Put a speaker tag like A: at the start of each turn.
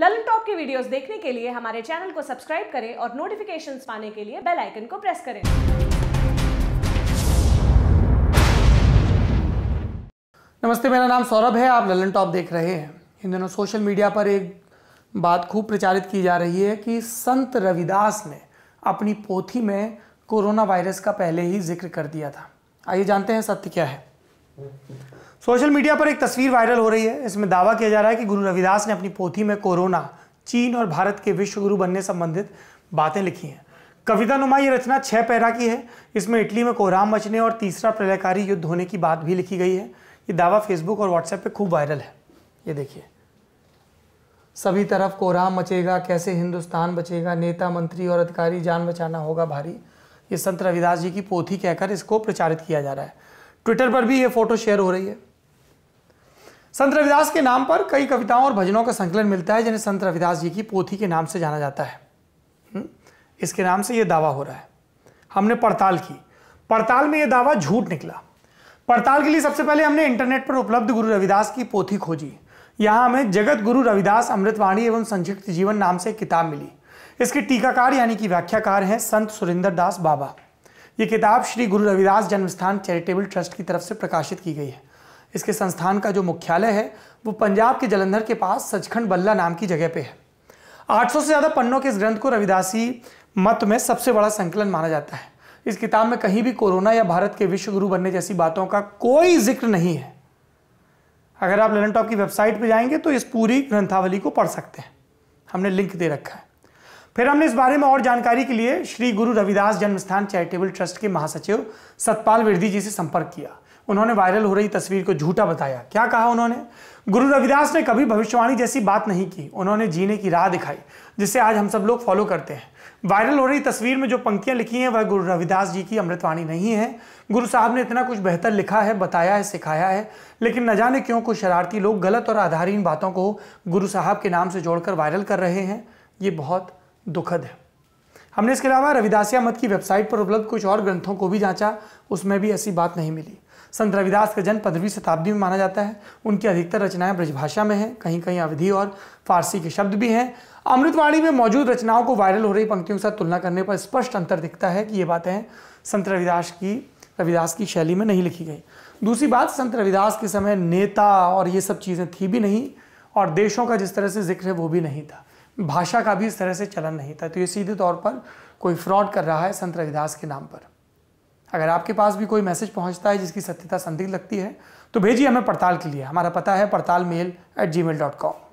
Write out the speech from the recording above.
A: Lalan top की videos देखने के लिए हमारे चैनल को सब्सक्राइब करें और नोटिफिकेशंस पाने के लिए बेल आइकन को प्रेस करें नमस्ते मेरा नाम सौरभ है आप ललन टॉप देख रहे हैं इन दिनों सोशल मीडिया पर एक बात खूब प्रचारित की जा रही है कि संत रविदास ने अपनी पोथी में कोरोना वायरस का पहले ही जिक्र कर दिया था आइए जानते हैं सत्य क्या है सोशल मीडिया पर एक तस्वीर वायरल हो रही है इसमें दावा किया जा रहा है कि गुरु रविदास ने अपनी पोथी में कोरोना चीन और भारत के विश्व गुरु बनने संबंधित बातें लिखी हैं कविता नुमा ये रचना छह पैरा की है इसमें इटली में कोहराम मचने और तीसरा प्रलयकारी युद्ध होने की बात भी लिखी गई है ये दावा फेसबुक और व्हाट्सएप पे खूब वायरल है ये देखिए सभी तरफ कोहराम मचेगा कैसे हिंदुस्तान बचेगा नेता मंत्री और अधिकारी जान बचाना होगा भारी ये संत रविदास जी की पोथी कहकर इसको प्रचारित किया जा रहा है ट्विटर पर भी ये फोटो शेयर हो रही है संत रविदास के नाम पर कई कविताओं और भजनों का संकलन मिलता है जिन्हें संत रविदास जी की पोथी के नाम से जाना जाता है हम्म? इसके नाम से यह दावा हो रहा है हमने पड़ताल की पड़ताल में यह दावा झूठ निकला पड़ताल के लिए सबसे पहले हमने इंटरनेट पर उपलब्ध गुरु रविदास की पोथी खोजी यहां हमें जगत गुरु रविदास अमृतवाणी एवं संक्षिप्त जीवन नाम से किताब मिली इसके टीकाकार यानी कि व्याख्याकार हैं संत सुरेंद्र दास बाबा ये किताब श्री गुरु रविदास जन्मस्थान चैरिटेबल ट्रस्ट की तरफ से प्रकाशित की गई है इसके संस्थान का जो मुख्यालय है वो पंजाब के जलंधर के पास सचखंड बल्ला नाम की जगह पे है 800 से ज़्यादा पन्नों के इस ग्रंथ को रविदासी मत में सबसे बड़ा संकलन माना जाता है इस किताब में कहीं भी कोरोना या भारत के विश्व गुरु बनने जैसी बातों का कोई जिक्र नहीं है अगर आप लेन टॉप की वेबसाइट पर जाएंगे तो इस पूरी ग्रंथावली को पढ़ सकते हैं हमने लिंक दे रखा है फिर हमने इस बारे में और जानकारी के लिए श्री गुरु रविदास जन्मस्थान चैरिटेबल ट्रस्ट के महासचिव सतपाल विरदी जी से संपर्क किया उन्होंने वायरल हो रही तस्वीर को झूठा बताया क्या कहा उन्होंने गुरु रविदास ने कभी भविष्यवाणी जैसी बात नहीं की उन्होंने जीने की राह दिखाई जिसे आज हम सब लोग फॉलो करते हैं वायरल हो रही तस्वीर में जो पंक्तियां लिखी हैं वह गुरु रविदास जी की अमृतवाणी नहीं है गुरु साहब ने इतना कुछ बेहतर लिखा है बताया है सिखाया है लेकिन न जाने क्यों कुछ शरारती लोग गलत और आधारहीन बातों को गुरु साहब के नाम से जोड़कर वायरल कर रहे हैं ये बहुत दुखद है हमने इसके अलावा रविदासिया मत की वेबसाइट पर उपलब्ध कुछ और ग्रंथों को भी जांचा उसमें भी ऐसी बात नहीं मिली संत रविदास का जन्म पंद्रहवीं शताब्दी में माना जाता है उनकी अधिकतर रचनाएं ब्रजभाषा में हैं कहीं कहीं अवधि और फारसी के शब्द भी हैं अमृतवाणी में मौजूद रचनाओं को वायरल हो रही पंक्तियों के साथ तुलना करने पर स्पष्ट अंतर दिखता है कि ये बातें संत रविदास की रविदास की शैली में नहीं लिखी गई दूसरी बात संत रविदास के समय नेता और ये सब चीज़ें थी भी नहीं और देशों का जिस तरह से जिक्र है वो भी नहीं था भाषा का भी इस तरह से चलन नहीं था तो ये सीधे तौर पर कोई फ्रॉड कर रहा है संत रविदास के नाम पर अगर आपके पास भी कोई मैसेज पहुंचता है जिसकी सत्यता संदिग्ध लगती है तो भेजिए हमें पड़ताल के लिए हमारा पता है पड़ताल mail at gmail dot com